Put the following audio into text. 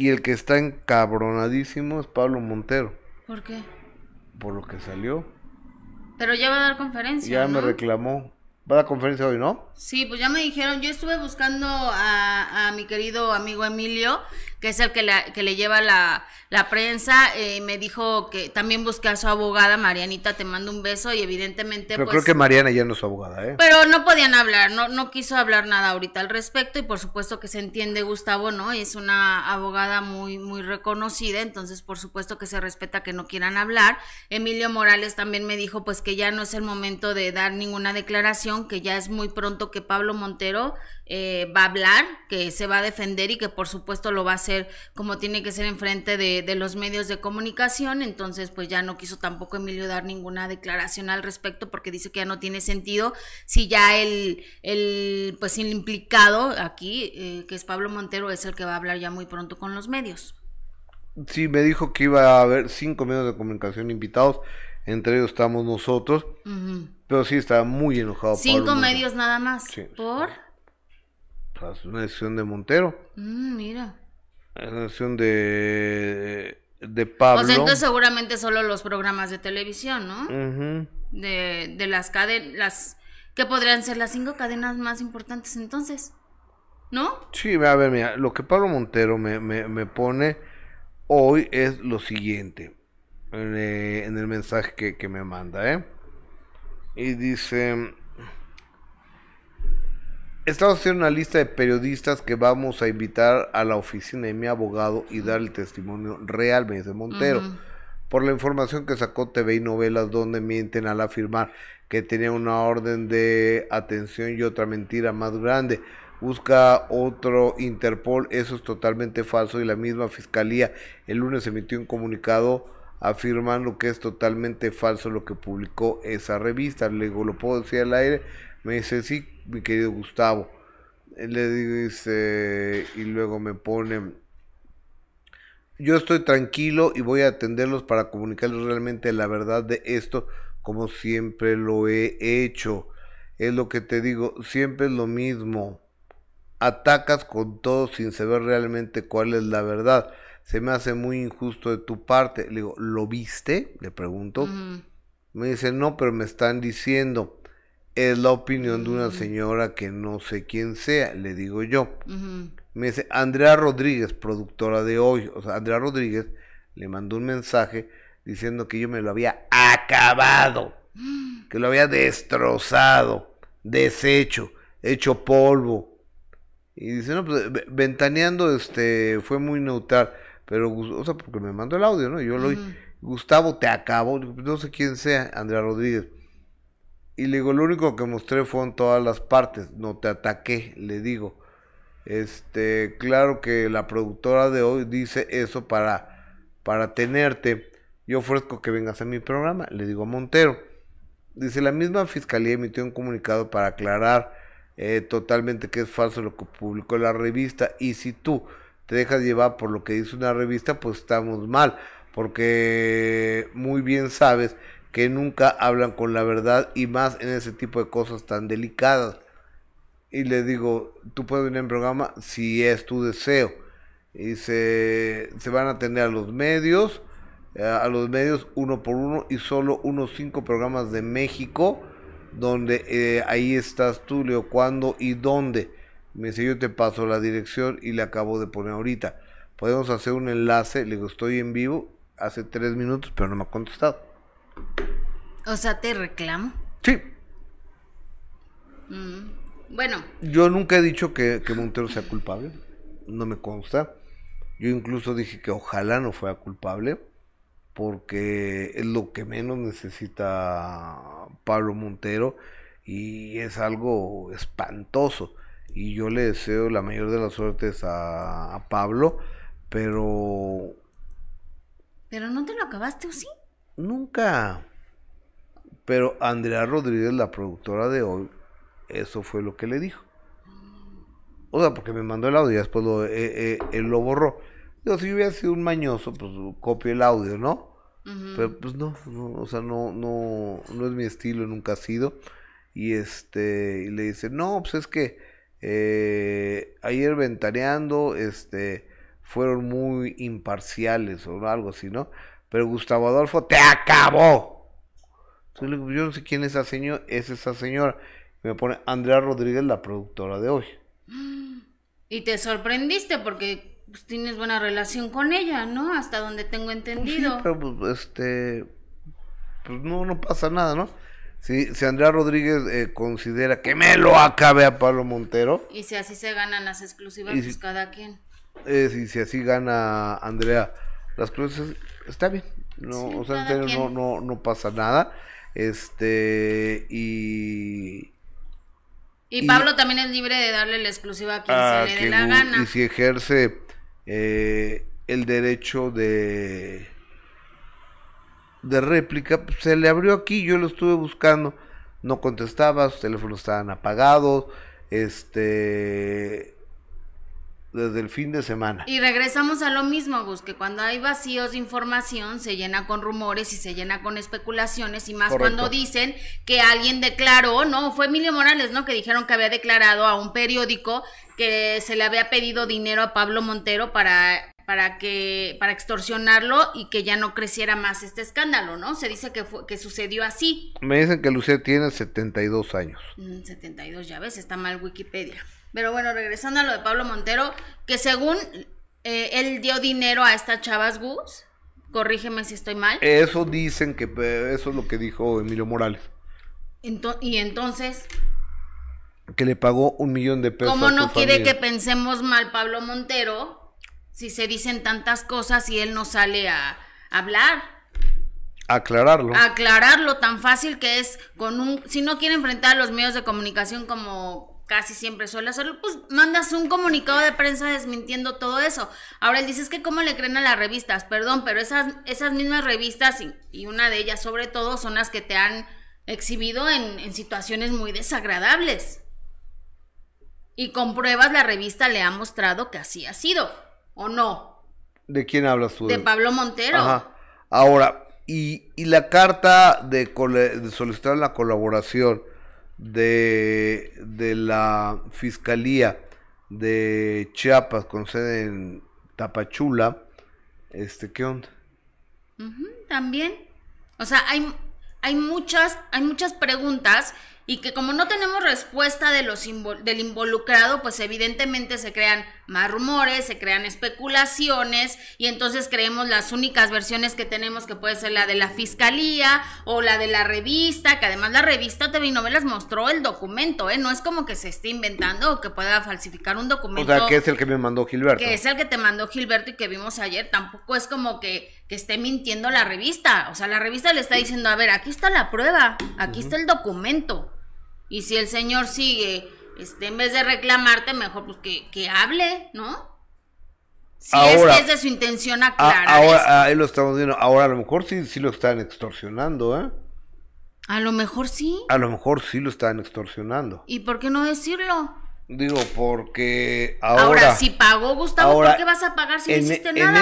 Y el que está encabronadísimo es Pablo Montero. ¿Por qué? Por lo que salió. Pero ya va a dar conferencia. Ya me reclamó. ¿Va a dar conferencia hoy, no? Sí, pues ya me dijeron, yo estuve buscando a, a mi querido amigo Emilio que es el que, que le lleva la, prensa, eh, me dijo que también busqué a su abogada, Marianita, te mando un beso y evidentemente... Pero pues creo que Mariana ya no es abogada, ¿eh? Pero no podían hablar, no, no quiso hablar nada ahorita al respecto y por supuesto que se entiende Gustavo, ¿no? Es una abogada muy, muy reconocida, entonces por supuesto que se respeta que no quieran hablar. Emilio Morales también me dijo pues que ya no es el momento de dar ninguna declaración, que ya es muy pronto que Pablo Montero eh, va a hablar, que se va a defender y que por supuesto lo va a hacer ser como tiene que ser enfrente de, de los medios de comunicación, entonces pues ya no quiso tampoco Emilio dar ninguna declaración al respecto porque dice que ya no tiene sentido si ya el, el pues el implicado aquí, eh, que es Pablo Montero, es el que va a hablar ya muy pronto con los medios. Sí, me dijo que iba a haber cinco medios de comunicación invitados, entre ellos estamos nosotros, pero sí estaba muy enojado. Cinco medios nada más. ¿Por? una decisión de Montero. Mm, mira la de, de Pablo. O entonces seguramente solo los programas de televisión, ¿no? de, las cadenas, que podrían ser las cinco cadenas más importantes entonces, ¿no? Sí, a ver, mira, lo que Pablo Montero me, me, me pone hoy es lo siguiente, en, eh, el mensaje que, que me manda, ¿eh? Y dice... Estamos haciendo una lista de periodistas que vamos a invitar a la oficina de mi abogado y dar el testimonio real, me dice Montero. Por la información que sacó TV y Novelas, donde mienten al afirmar que tenía una orden de atención y otra mentira más grande. Busca otro Interpol, eso es totalmente falso. Y la misma fiscalía el lunes emitió un comunicado afirmando que es totalmente falso lo que publicó esa revista. Luego ¿lo puedo decir al aire? Me dice, sí, mi querido Gustavo. Le dice, y luego me pone, yo estoy tranquilo y voy a atenderlos para comunicarles realmente la verdad de esto, como siempre lo he hecho. Es lo que te digo, siempre es lo mismo. Atacas con todo sin saber realmente cuál es la verdad se me hace muy injusto de tu parte. Le digo, ¿lo viste? Le pregunto. Me dice, no, pero me están diciendo, es la opinión de una mm. señora que no sé quién sea, le digo yo. Me dice, Andrea Rodríguez, productora de hoy, o sea, Andrea Rodríguez le mandó un mensaje diciendo que yo me lo había acabado, que lo había destrozado, deshecho, hecho polvo. Y dice, no, pues ventaneando este, fue muy neutral pero, o sea, porque me mandó el audio, ¿no? Yo Gustavo, te acabo, no sé quién sea, Andrea Rodríguez. Y le digo, lo único que mostré fue en todas las partes, no te ataqué, le digo. Este, claro que la productora de hoy dice eso para, para tenerte. Yo ofrezco que vengas a mi programa, le digo a Montero. Dice, la misma fiscalía emitió un comunicado para aclarar eh, totalmente que es falso lo que publicó la revista. Y si tú te dejas llevar por lo que dice una revista, pues estamos mal, porque muy bien sabes que nunca hablan con la verdad y más en ese tipo de cosas tan delicadas. Y le digo, tú puedes venir en programa si es tu deseo. Y se, se van a atender a los medios, eh, a los medios uno por uno y solo unos cinco programas de México donde eh, ahí estás tú, Leo, cuándo y dónde. Me dice, yo te paso la dirección y le acabo de poner ahorita. Podemos hacer un enlace. Le digo, estoy en vivo hace tres minutos, pero no me ha contestado. O sea, te reclamo. Sí. Mm, bueno. Yo nunca he dicho que Montero sea culpable. No me consta. Yo incluso dije que ojalá no fuera culpable, porque es lo que menos necesita Pablo Montero y es algo espantoso y yo le deseo la mayor de las suertes a, Pablo, pero... ¿Pero no te lo acabaste o sí? Nunca. Pero Andrea Rodríguez, la productora de hoy, eso fue lo que le dijo. O sea, porque me mandó el audio y después lo, eh, eh, él lo borró. yo si hubiera sido un mañoso, pues copio el audio, ¿no? Pero pues no, o sea, no, no, no es mi estilo, nunca ha sido. Y este, y le dice, no, pues es que eh, ayer ventaneando, este, fueron muy imparciales o algo así, ¿no? Pero Gustavo Adolfo te acabó. yo no sé quién es esa señora, es esa señora. me pone Andrea Rodríguez, la productora de hoy. Y te sorprendiste porque pues, tienes buena relación con ella, ¿no? Hasta donde tengo pues entendido. pues, este, pues no, no pasa nada, ¿no? Sí, si Andrea Rodríguez eh, considera que me lo acabe a Pablo Montero. Y si así se ganan las exclusivas, pues cada quien. Y eh, si, así gana Andrea las cruces, está bien. No, o sea, no, no, no pasa nada. Este, y. Pablo también es libre de darle la exclusiva a quien se le dé la gana. Y si ejerce eh, el derecho de de réplica, pues, se le abrió aquí, yo lo estuve buscando, no contestaba, sus teléfonos estaban apagados, este desde el fin de semana. Y regresamos a lo mismo, Gus, que cuando hay vacíos de información se llena con rumores y se llena con especulaciones y más cuando dicen que alguien declaró, no, fue Emilio Morales, ¿no? Que dijeron que había declarado a un periódico que se le había pedido dinero a Pablo Montero para para que para extorsionarlo y que ya no creciera más este escándalo, ¿no? Se dice que fue, que sucedió así. Me dicen que Lucía tiene 72 años. 72, mm, ya ves, está mal Wikipedia. Pero bueno, regresando a lo de Pablo Montero, que según eh, él dio dinero a esta chavas Gus, corrígeme si estoy mal. Eso dicen que eh, eso es lo que dijo Emilio Morales. y entonces que le pagó un millón de pesos. ¿Cómo no quiere que pensemos mal Pablo Montero si se dicen tantas cosas y él no sale a, hablar? Aclararlo. Aclararlo tan fácil que es con un... Si no quiere enfrentar a los medios de comunicación como casi siempre suele hacerlo, pues mandas un comunicado de prensa desmintiendo todo eso. Ahora él dice, es que cómo le creen a las revistas, perdón, pero esas, esas mismas revistas y, una de ellas sobre todo son las que te han exhibido en, en, situaciones muy desagradables. Y con pruebas la revista le ha mostrado que así ha sido. ¿O no? ¿De quién hablas tú? De Pablo Montero. Ajá. Ahora, y, y la carta de, solicitar la colaboración de, de la Fiscalía de Chiapas con sede en Tapachula, este, ¿qué onda? también. O sea, hay, hay, muchas, hay muchas preguntas y que como no tenemos respuesta de los del involucrado, pues evidentemente se crean más rumores, se crean especulaciones y entonces creemos las únicas versiones que tenemos que puede ser la de la fiscalía o la de la revista, que además la revista TV las mostró el documento, ¿eh? No es como que se esté inventando o que pueda falsificar un documento. O sea, que es el que me mandó Gilberto. Que es el que te mandó Gilberto y que vimos ayer, tampoco es como que esté mintiendo la revista, o sea, la revista le está diciendo, a ver, aquí está la prueba, aquí está el documento. Y si el señor sigue este, en vez de reclamarte, mejor pues que, hable, ¿no? Si es de su intención aclarar. ahora lo estamos viendo. Ahora a lo mejor sí, sí lo están extorsionando, ¿eh? A lo mejor sí. A lo mejor sí lo están extorsionando. ¿Y por qué no decirlo? Digo, porque ahora. Ahora, si pagó Gustavo, ¿por qué vas a pagar si no hiciste nada?